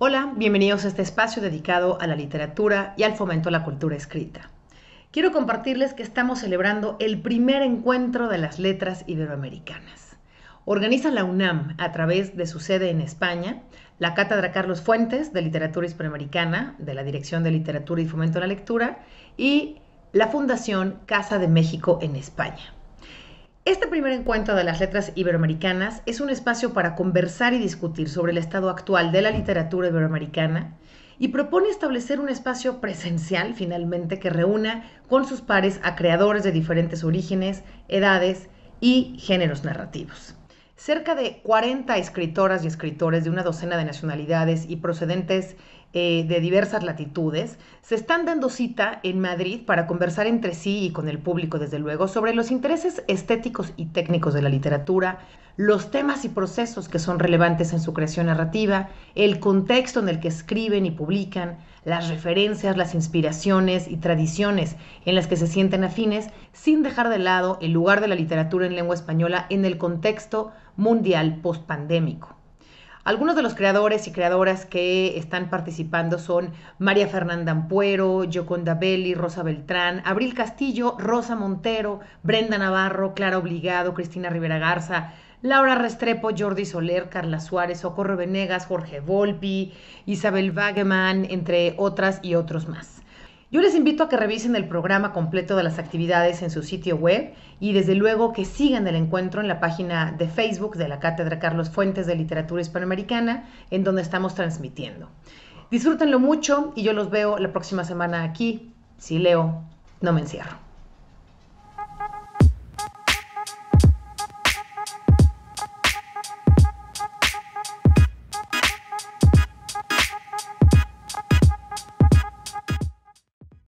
Hola, bienvenidos a este espacio dedicado a la literatura y al fomento a la cultura escrita. Quiero compartirles que estamos celebrando el primer encuentro de las letras iberoamericanas. Organiza la UNAM a través de su sede en España, la Cátedra Carlos Fuentes de Literatura Hispanoamericana de la Dirección de Literatura y Fomento a la Lectura y la Fundación Casa de México en España. Este primer encuentro de las letras iberoamericanas es un espacio para conversar y discutir sobre el estado actual de la literatura iberoamericana y propone establecer un espacio presencial finalmente que reúna con sus pares a creadores de diferentes orígenes, edades y géneros narrativos. Cerca de 40 escritoras y escritores de una docena de nacionalidades y procedentes eh, de diversas latitudes, se están dando cita en Madrid para conversar entre sí y con el público, desde luego, sobre los intereses estéticos y técnicos de la literatura, los temas y procesos que son relevantes en su creación narrativa, el contexto en el que escriben y publican, las referencias, las inspiraciones y tradiciones en las que se sienten afines, sin dejar de lado el lugar de la literatura en lengua española en el contexto mundial postpandémico. Algunos de los creadores y creadoras que están participando son María Fernanda Ampuero, Joconda Belli, Rosa Beltrán, Abril Castillo, Rosa Montero, Brenda Navarro, Clara Obligado, Cristina Rivera Garza, Laura Restrepo, Jordi Soler, Carla Suárez, Socorro Venegas, Jorge Volpi, Isabel Wageman, entre otras y otros más. Yo les invito a que revisen el programa completo de las actividades en su sitio web y desde luego que sigan el encuentro en la página de Facebook de la Cátedra Carlos Fuentes de Literatura Hispanoamericana, en donde estamos transmitiendo. Disfrútenlo mucho y yo los veo la próxima semana aquí. Si leo, no me encierro.